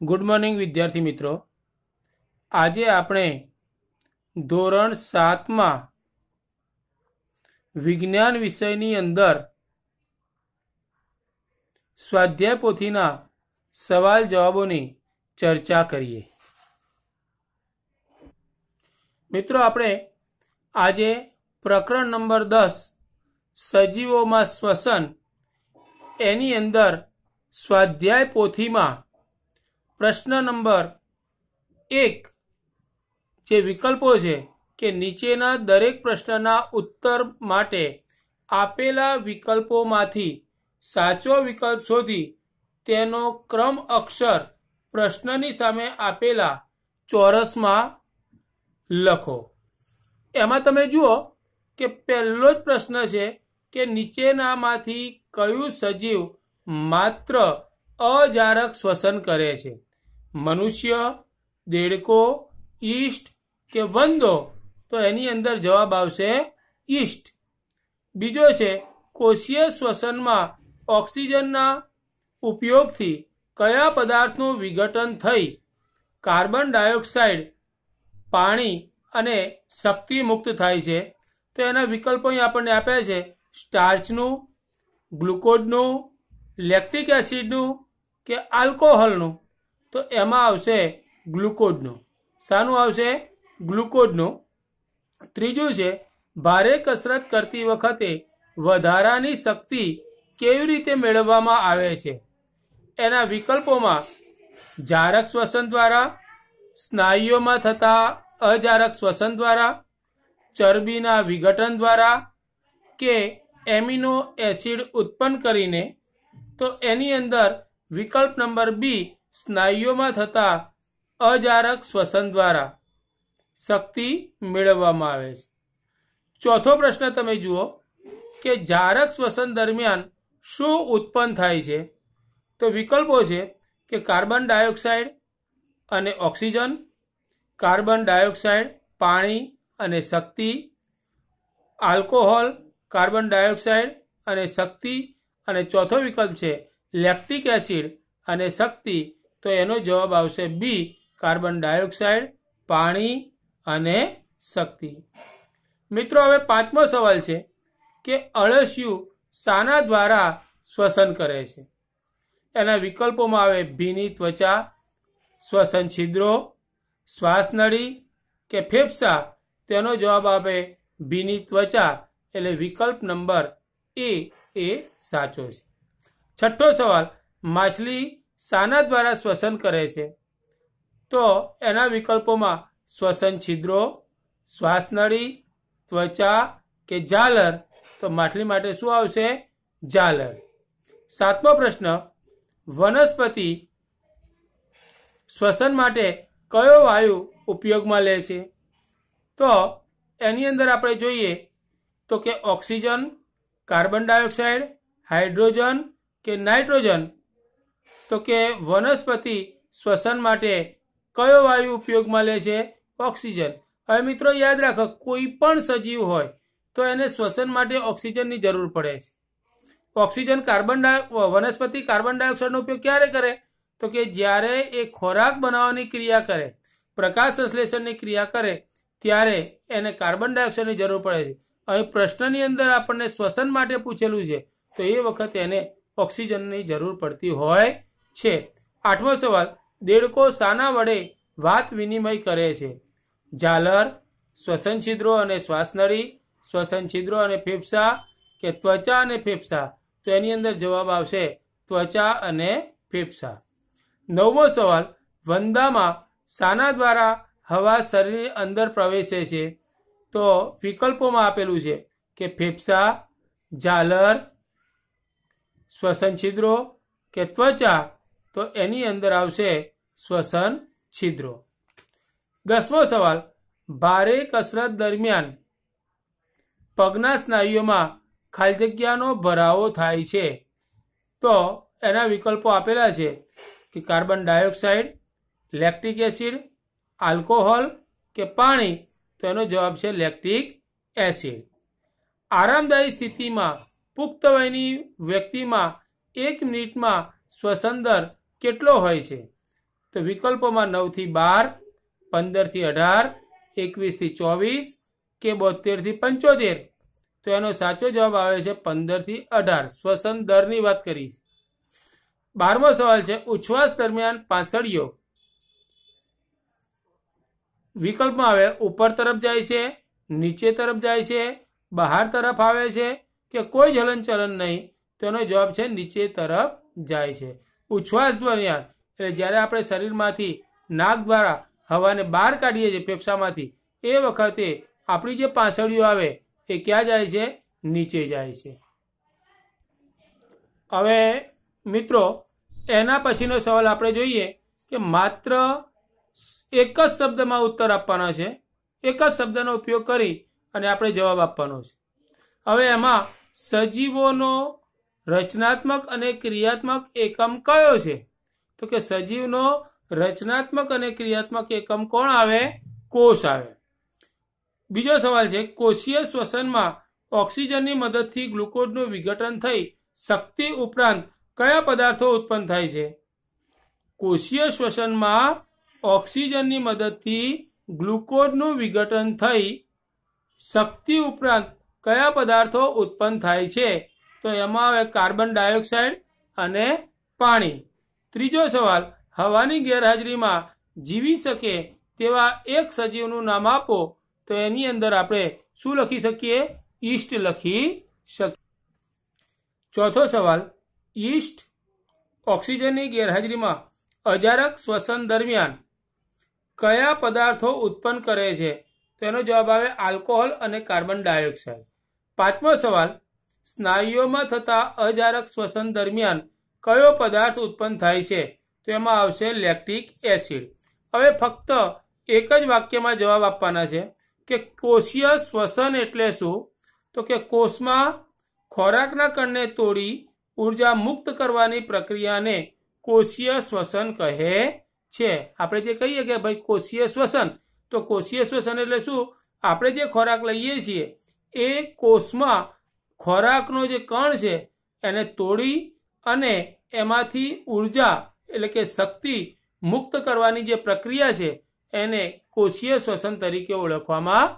good morning વિદ્યાર્થી મિત્રો આજે આપણે ધોરણ સાતમાં વિજ્ઞાન વિષયની અંદર સ્વાધ્યાય પોથીના સવાલ જવાબોની ચર્ચા કરીએ મિત્રો આપણે આજે પ્રકરણ નંબર દસ સજીવોમાં શ્વસન એની અંદર સ્વાધ્યાય પોથીમાં પ્રશ્ન નંબર એક જે વિકલ્પો છે કે નીચેના દરેક પ્રશ્નના ઉત્તર માટે આપેલા વિકલ્પોમાંથી સાચો વિકલ્પ શોધી તેનો ક્રમ અક્ષર પ્રશ્નની સામે આપેલા ચોરસમાં લખો એમાં તમે જુઓ કે પહેલો જ પ્રશ્ન છે કે નીચેનામાંથી કયું સજીવ માત્ર અજારક શ્વસન કરે છે મનુષ્ય દેડકો ઈષ્ટ કે વંદો તો એની અંદર જવાબ આવશે ઈષ્ટ બીજો છે કોષીય શ્વસનમાં ઓક્સિજનના ઉપયોગથી કયા પદાર્થનું વિઘટન થઈ કાર્બન ડાયોક્સાઇડ પાણી અને શક્તિ મુક્ત થાય છે તો એના વિકલ્પો આપણને આપ્યા છે સ્ટાર્ચનું ગ્લુકોઝનું લેક્ટિક એસિડનું કે આલ્કોહોલનું તો એમાં આવશે ગ્લુકોઝનું શાનું આવશે ગ્લુકોઝનું ત્રીજું છે ભારે કસરત કરતી વખતે વધારાની શક્તિ કેવી રીતે મેળવવામાં આવે છે એના વિકલ્પોમાં જારક શ્વસન દ્વારા સ્નાયુઓમાં થતા અજારક શ્વસન દ્વારા ચરબીના વિઘટન દ્વારા કે એમિનો એસિડ ઉત્પન્ન કરીને તો એની અંદર વિકલ્પ નંબર બી સ્નાયુઓમાં થતા અજારક શ્વસન દ્વારા શક્તિ મેળવવામાં આવે છે ચોથો પ્રશ્ન તમે જુઓ કે જારક શ્વસન દરમિયાન શું ઉત્પન્ન થાય છે તો વિકલ્પો છે કે કાર્બન ડાયોક્સાઇડ અને ઓક્સિજન કાર્બન ડાયોક્સાઇડ પાણી અને શક્તિ આલ્કોહોલ કાર્બન ડાયોક્સાઇડ અને શક્તિ અને ચોથો વિકલ્પ છે લેક્ટિક એસિડ અને શક્તિ તો એનો જવાબ આવશે બી કાર્બન ડાયોક્સાઇડ પાણી અને શક્તિ મિત્રો હવે પાંચમો સવાલ છે કે અળસિયું શાના દ્વારા શ્વસન કરે છે એના વિકલ્પોમાં આવે ભીની ત્વચા શ્વસન છિદ્રો શ્વાસનળી કે ફેફસા તેનો જવાબ આપે ભીની ત્વચા એટલે વિકલ્પ નંબર એ એ સાચો છે છઠ્ઠો સવાલ માછલી શાના દ્વારા શ્વસન કરે છે તો એના વિકલ્પોમાં શ્વસન છિદ્રો શ્વાસનળી ત્વચા કે ઝાલર તો માછલી માટે શું આવશે ઝાલર સાતમો પ્રશ્ન વનસ્પતિ શ્વસન માટે કયો વાયુ ઉપયોગમાં લે છે તો એની અંદર આપણે જોઈએ તો કે ઓક્સિજન કાર્બન ડાયોક્સાઇડ હાઇડ્રોજન કે નાઇટ્રોજન તો કે વનસ્પતિ શ્વસન માટે કયો વાયુ ઉપયોગમાં લે છે ઓક્સિજન હવે મિત્રો યાદ રાખો કોઈ પણ સજીવ હોય તો એને શ્વસન માટે ઓક્સિજનની જરૂર પડે છે ઓક્સિજન કાર્બન ડાયો વનસ્પતિ કાર્બન ડાયોક્સાઇડનો ઉપયોગ ક્યારે કરે તો કે જ્યારે એ ખોરાક બનાવવાની ક્રિયા કરે પ્રકાશ સંશ્લેષણની ક્રિયા કરે ત્યારે એને કાર્બન ડાયોક્સાઇડની જરૂર પડે છે અહીં પ્રશ્નની અંદર આપણને શ્વસન માટે પૂછેલું છે તો એ વખત એને ઓક્સિજનની જરૂર પડતી હોય છે આઠમો સવાલ દેડકો સાના વડે વાત વિનિમય કરે છે ઝાલર શ્વસન છિદ્રો અને શ્વાસનળી શ્વસન છિદ્રો અને ફેફસા કે ત્વચા અને ફેફસા તો એની અંદર જવાબ આવશે ત્વચા અને ફેફસા નવમો સવાલ વંદામાં સાના દ્વારા હવા શરીરની અંદર પ્રવેશે છે તો વિકલ્પોમાં આપેલું છે કે ફેફસા ઝાલર શ્વસન છિદ્રો કે ત્વચા તો એની અંદર આવશે શ્વસન છિદ્રો દસમો સવાલ ભારે કસરત દરમિયાન પગના સ્નાયુઓમાં ખાલી જગ્યાનો ભરાવો થાય છે તો એના વિકલ્પો આપેલા છે કે carbon dioxide lactic acid alcohol કે પાણી તો એનો જવાબ છે લેક્ટિક એસિડ આરામદાયી સ્થિતિમાં પુખ્ત વ્યક્તિમાં એક મિનિટમાં શ્વસન દર કેટલો હોય છે તો વિકલ્પોમાં નવથી બાર પંદરથી અઢાર એકવીસથી ચોવીસ કે બોતેરથી પંચોતેર તો એનો સાચો જવાબ આવે છે પંદરથી અઢાર શ્વસન દરની વાત કરી બારમો સવાલ છે ઉચ્છવાસ દરમિયાન પાંસળીઓ વિકલ્પમાં આવે ઉપર તરફ જાય છે નીચે તરફ જાય છે બહાર તરફ આવે છે કે કોઈ હલનચલન નહીં તેનો જવાબ છે નીચે તરફ જાય છે ઉચ્છ્વાસ દરમિયાન એટલે જ્યારે આપણે શરીરમાંથી નાક દ્વારા હવાને બહાર કાઢીએ છીએ ફેફસામાંથી એ વખતે આપણી જે પાંસળીઓ આવે એ ક્યાં જાય છે નીચે જાય છે હવે મિત્રો એના પછીનો સવાલ આપણે જોઈએ કે માત્ર એક જ શબ્દમાં ઉત્તર આપવાનો છે એક જ શબ્દનો ઉપયોગ કરી અને આપણે જવાબ આપવાનો છે હવે એમાં સજીવોનો રચનાત્મક અને ક્રિયાત્મક એકમ કયો છે તો કે સજીવનો રચનાત્મક અને ક્રિયાત્મક એકમ કોણ આવે કોષ આવે બીજો સવાલ છે કોષીય શ્વસનમાં ઓક્સિજનની મદદથી ગ્લુકોઝનું વિઘટન થઈ શક્તિ ઉપરાંત કયા પદાર્થો ઉત્પન્ન થાય છે કોષીય શ્વસનમાં ઓક્સિજનની મદદથી ગ્લુકોઝનું વિઘટન થઈ શક્તિ ઉપરાંત કયા પદાર્થો ઉત્પન્ન થાય છે તો એમાં આવે કાર્બન ડાયોક્સાઇડ અને પાણી ત્રીજો સવાલ હવાની ગેરહાજરીમાં જીવી શકે તેવા એક સજીવનું નામ આપો તો એની અંદર આપણે શું લખી શકીએ ઈસ્ટ લખી શકીએ ચોથો સવાલ ઈસ્ટ ઓક્સિજનની ગેરહાજરીમાં અજારક શ્વસન દરમિયાન કયા પદાર્થો ઉત્પન્ન કરે છે તેનો જવાબ આવે આલ્કોહોલ અને કાર્બન ડાયોક્સાઇડ પાંચમો સવાલ સ્નાયુઓમાં થતા અજારક શ્વસન દરમિયાન કયો પદાર્થ ઉત્પન્ન થાય છે તો એમાં આવશે લેક્ટિક એસિડ હવે ફક્ત એક જ વાક્યમાં જવાબ આપવાના છે કે કોષીય શ્વસન એટલે શું તો કે કોષમાં ખોરાકના કણને તોડી ઉર્જા મુક્ત કરવાની પ્રક્રિયાને કોષીય શ્વસન કહે છે આપણે જે કહીએ કે ભાઈ કોષીય શ્વસન તો કોષીય શ્વસન એટલે શું આપણે જે ખોરાક લઈએ છીએ એ કોષમાં ખોરાકનો જે કણ છે એને તોડી અને એમાંથી ઉર્જા એટલે કે શક્તિ મુક્ત કરવાની જે પ્રક્રિયા છે એને કોષીય શ્વસન તરીકે ઓળખવામાં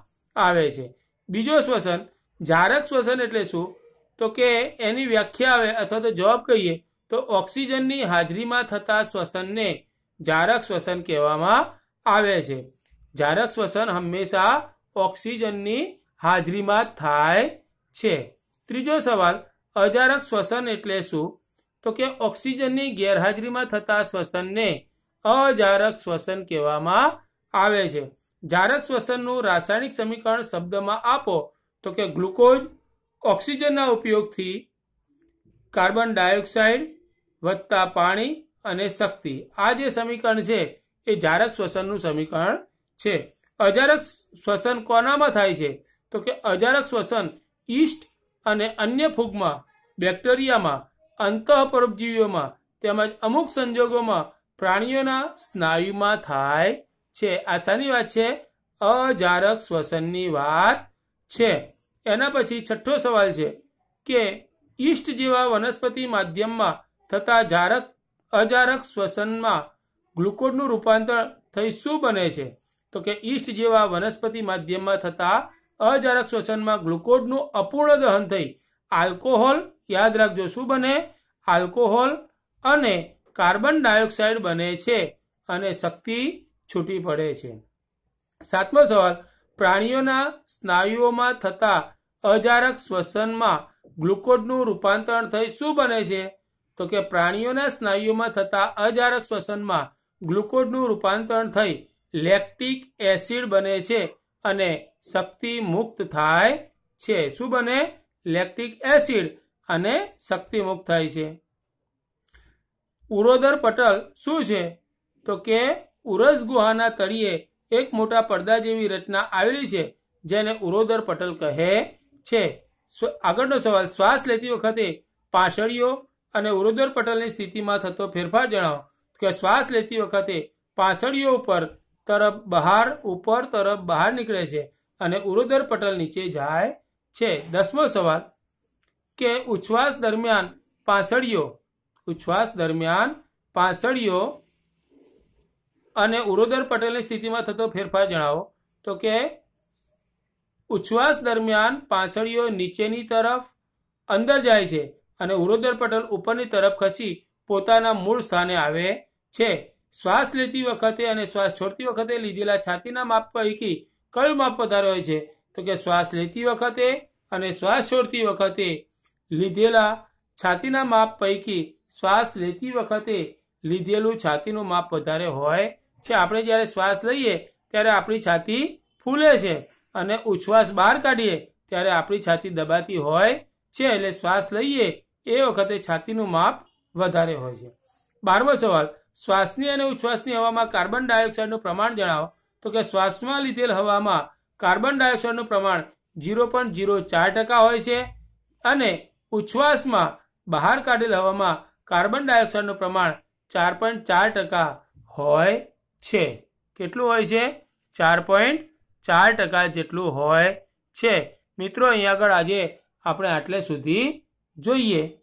આવે છે બીજો શ્વસન જારક શ્વસન એટલે શું તો કે એની વ્યાખ્યા આવે અથવા તો જવાબ કહીએ તો ઓક્સિજનની હાજરીમાં થતા શ્વસનને જારક શ્વસન કહેવામાં આવે છે જારક શ્વસન હંમેશા ઓક્સિજનની હાજરીમાં થાય છે ત્રીજો સવાલ અજારક શ્વસન એટલે શું તો કે ઓક્સિજનની ગેરહાજરીમાં થતા શ્વસનને અજારક શ્વસન કહેવામાં આવે છે જારક શ્વસનનું રાસાયણિક સમીકરણ શબ્દમાં આપો તો કે ગ્લુકોઝ ઓક્સિજનના ઉપયોગથી કાર્બન ડાયોક્સાઇડ વત્તા પાણી અને શક્તિ આ જે સમીકરણ છે એ જારક શ્વસનનું સમીકરણ છે અજારક શ્વસન કોનામાં થાય છે તો કે અજારક શ્વસન ઈસ્ટ અને અન્ય ફૂગમાં બેક્ટેરિયામાં અંતઃપરોપજીવીઓમાં તેમજ અમુક સંજોગોમાં પ્રાણીઓના સ્નાયુમાં થાય છે આ શાની વાત છે અજારક શ્વસનની વાત છે એના પછી છઠ્ઠો સવાલ છે કે ઈસ્ટ જેવા વનસ્પતિ માધ્યમમાં થતા જારક અજારક શ્વસનમાં ગ્લુકોઝનું રૂપાંતર થઈ શું બને છે તો કે ઈસ્ટ જેવા વનસ્પતિ માધ્યમમાં થતા અજારક શ્વસનમાં ગ્લુકોઝનું અપૂર્ણ દહન થઈ આલ્કોહોલ યાદ રાખજો શું બને આલ્કોહોલ અને કાર્બન ડાયોક્સાઇડ બને છે અને શક્તિ છૂટી પડે છે સાતમો સવાલ પ્રાણીઓના સ્નાયુઓમાં થતા અજારક શ્વસનમાં ગ્લુકોઝનું રૂપાંતરણ થઈ શું બને છે તો કે પ્રાણીઓના સ્નાયુઓમાં થતા અજારક શ્વસનમાં ગ્લુકોઝનું રૂપાંતરણ થઈ લેક્ટિક એસિડ બને છે અને શક્તિ મુક્ત થાય છે શું બને લેક્ટિક એસિડ અને શક્તિ મુક્ત થાય છે ઉરોદર પટલ શું છે તો કે ઉરસ ગુહાના તળિયે એક મોટા પડદા જેવી રચના આવેલી છે જેને ઉરોદર પટલ કહે છે આગળનો સવાલ શ્વાસ લેતી વખતે પાછળીઓ અને ઉરોદર પટલની સ્થિતિમાં થતો ફેરફાર જણાવો કે શ્વાસ લેતી વખતે પાંસળીઓ ઉપર તરફ બહાર ઉપર તરફ બહાર નીકળે છે અને ઉરોદર પટલ નીચે જાય છે દસમો સવાલ કે ઉચ્છ્વાસ દરમિયાન પાછળીઓ ઉચ્છ્વાસ દરમિયાન પાછળીઓ અને ઉરોદર પટલની સ્થિતિમાં થતો ફેરફાર જણાવો તો કે ઉચ્છ્વાસ દરમિયાન પાછળીઓ નીચેની તરફ અંદર જાય છે અને ઉરોદર પટલ ઉપરની તરફ ખસી પોતાના મૂળ સ્થાને આવે છે શ્વાસ લેતી વખતે અને શ્વાસ છોડતી વખતે લીધેલા છાતીના માપ પૈકી કયું માપ વધારે હોય છે તો કે શ્વાસ લેતી વખતે અને શ્વાસ છોડતી વખતે લીધેલા છાતીના માપ પૈકી શ્વાસ લેતી વખતે લીધેલું છાતીનું માપ વધારે હોય છે આપણે જ્યારે શ્વાસ લઈએ ત્યારે આપણી છાતી ફૂલે છે અને ઉચ્છ્વાસ બહાર કાઢીએ ત્યારે આપણી છાતી દબાતી હોય છે એટલે શ્વાસ લઈએ એ વખતે છાતીનું માપ વધારે હોય છે બારમો સવાલ શ્વાસની અને ઉચ્છ્વાસની હવામાં કાર્બન ડાયોક્સાઇડનું પ્રમાણ જણાવો તો કે શ્વાસમાં લીધેલ હવામાં કાર્બન ડાયોક્સાઇડનું પ્રમાણ ઝીરો પોઈન્ટ ઝીરો ચાર ટકા હોય છે અને ઉચ્છ્વાસમાં બહાર કાઢેલ હવામાં કાર્બન ડાયોક્સાઇડનું પ્રમાણ ચાર પોઈન્ટ ચાર ટકા હોય છે કેટલું હોય છે ચાર પોઈન્ટ ચાર ટકા જેટલું હોય છે મિત્રો અહીં આગળ આજે આપણે આટલે સુધી જોઈએ